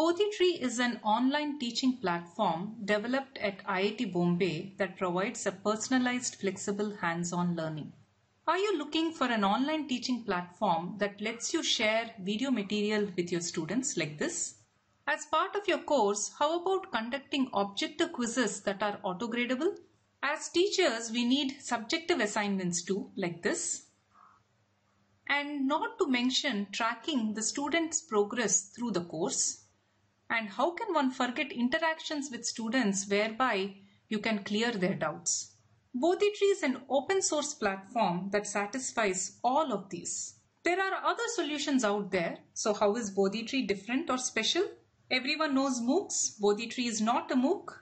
Poditree is an online teaching platform developed at IIT Bombay that provides a personalized, flexible, hands on learning. Are you looking for an online teaching platform that lets you share video material with your students like this? As part of your course, how about conducting objective quizzes that are autogradable? As teachers, we need subjective assignments too, like this and not to mention tracking the student's progress through the course and how can one forget interactions with students whereby you can clear their doubts. Bodhitree is an open source platform that satisfies all of these. There are other solutions out there. So how is Bodhitree different or special? Everyone knows MOOCs. Bodhitree is not a MOOC.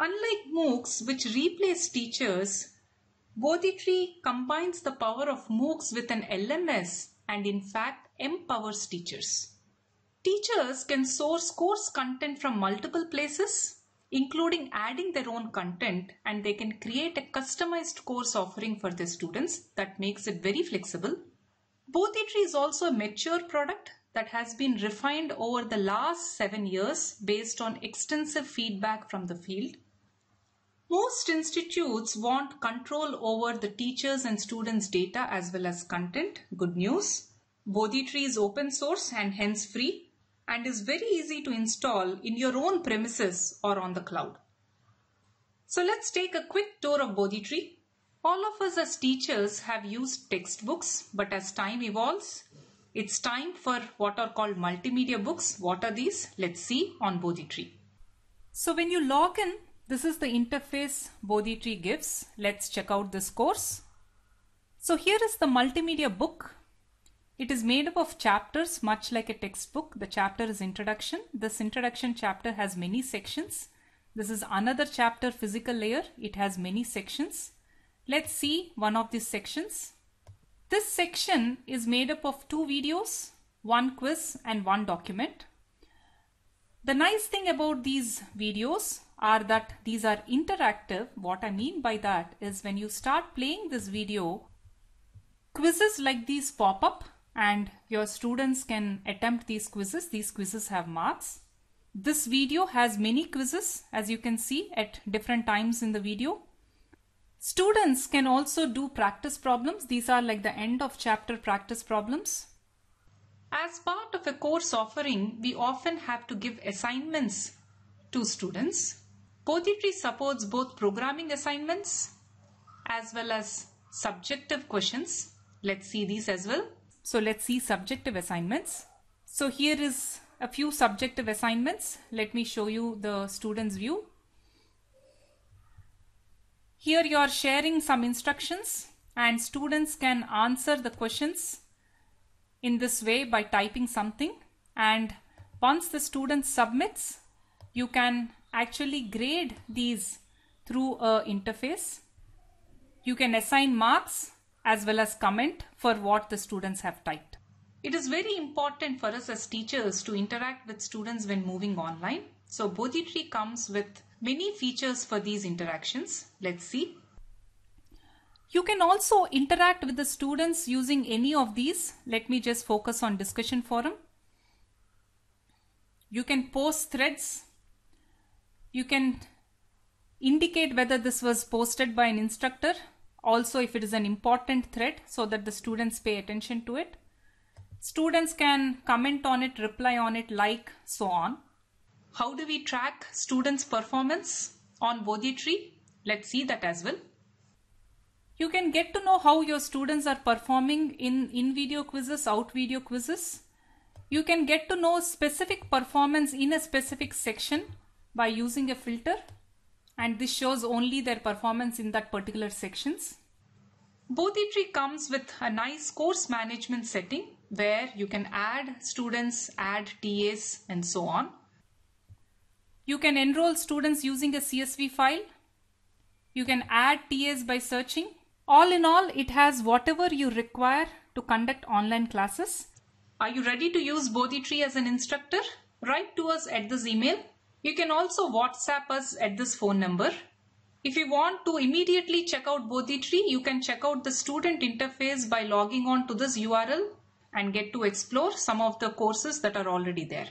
Unlike MOOCs, which replace teachers, Bodhitree combines the power of MOOCs with an LMS and in fact empowers teachers. Teachers can source course content from multiple places, including adding their own content and they can create a customized course offering for their students that makes it very flexible. Bodhitree is also a mature product that has been refined over the last seven years based on extensive feedback from the field. Most institutes want control over the teachers and students' data as well as content. Good news. Bodhitree is open source and hence free and is very easy to install in your own premises or on the cloud. So let's take a quick tour of Bodhi tree. All of us as teachers have used textbooks, but as time evolves, it's time for what are called multimedia books. What are these? Let's see on Bodhi tree. So when you log in, this is the interface Bodhi tree gives. Let's check out this course. So here is the multimedia book it is made up of chapters much like a textbook. The chapter is introduction. This introduction chapter has many sections. This is another chapter physical layer. It has many sections. Let's see one of these sections. This section is made up of two videos, one quiz and one document. The nice thing about these videos are that these are interactive. What I mean by that is when you start playing this video, quizzes like these pop up and your students can attempt these quizzes. These quizzes have marks. This video has many quizzes as you can see at different times in the video. Students can also do practice problems. These are like the end of chapter practice problems. As part of a course offering, we often have to give assignments to students. Poetry supports both programming assignments as well as subjective questions. Let's see these as well. So let's see subjective assignments. So here is a few subjective assignments. Let me show you the student's view. Here you are sharing some instructions and students can answer the questions in this way by typing something and once the student submits you can actually grade these through a interface. You can assign marks as well as comment for what the students have typed. It is very important for us as teachers to interact with students when moving online. So BodhiTree comes with many features for these interactions. Let's see. You can also interact with the students using any of these. Let me just focus on discussion forum. You can post threads. You can indicate whether this was posted by an instructor also if it is an important thread so that the students pay attention to it. Students can comment on it, reply on it, like, so on. How do we track students' performance on Bodhi tree? Let's see that as well. You can get to know how your students are performing in in-video quizzes, out-video quizzes. You can get to know specific performance in a specific section by using a filter and this shows only their performance in that particular sections. Boditree comes with a nice course management setting where you can add students, add TAs and so on. You can enroll students using a CSV file. You can add TAs by searching. All in all, it has whatever you require to conduct online classes. Are you ready to use Boditree as an instructor? Write to us at this email you can also WhatsApp us at this phone number. If you want to immediately check out Bodhitree, you can check out the student interface by logging on to this URL and get to explore some of the courses that are already there.